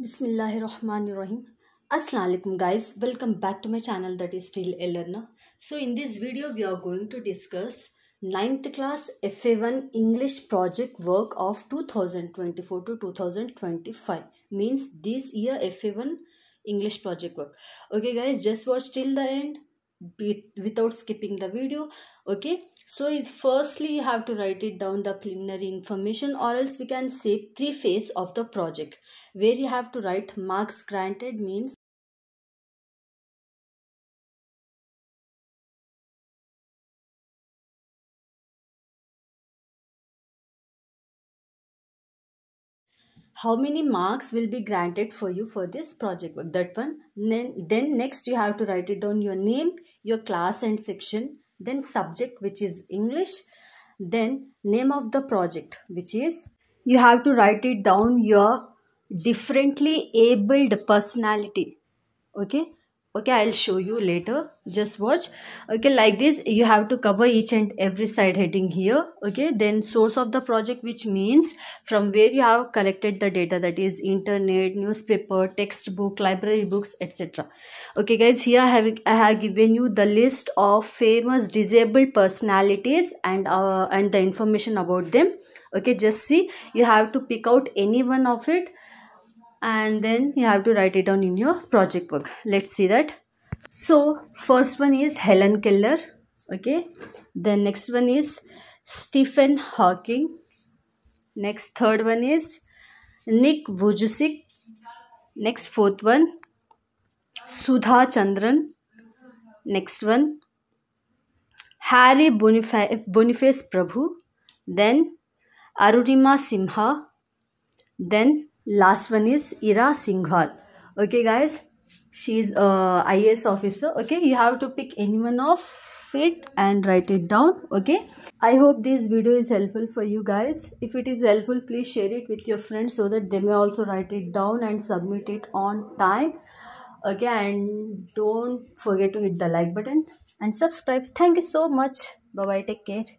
Bismillahirrahmanirrahim. Assalamualaikum guys. Welcome back to my channel that is still a learner. So in this video we are going to discuss 9th class FA1 English project work of 2024 to 2025 means this year FA1 English project work. Okay guys just watch till the end without skipping the video. Okay so firstly you have to write it down the preliminary information or else we can say preface of the project where you have to write marks granted means how many marks will be granted for you for this project work that one then, then next you have to write it down your name your class and section then subject which is english then name of the project which is you have to write it down your differently abled personality okay okay i'll show you later just watch okay like this you have to cover each and every side heading here okay then source of the project which means from where you have collected the data that is internet newspaper textbook library books etc okay guys here I have, I have given you the list of famous disabled personalities and uh, and the information about them okay just see you have to pick out any one of it and then you have to write it down in your project work let's see that so first one is Helen Keller okay the next one is Stephen Hawking next third one is Nick Vujicic next fourth one Sudha Chandran. Next one, Harry Boniface, Boniface Prabhu. Then Arunima Simha. Then last one is Ira Singhal. Okay, guys, she is a IAS officer. Okay, you have to pick anyone of it and write it down okay i hope this video is helpful for you guys if it is helpful please share it with your friends so that they may also write it down and submit it on time again don't forget to hit the like button and subscribe thank you so much bye bye take care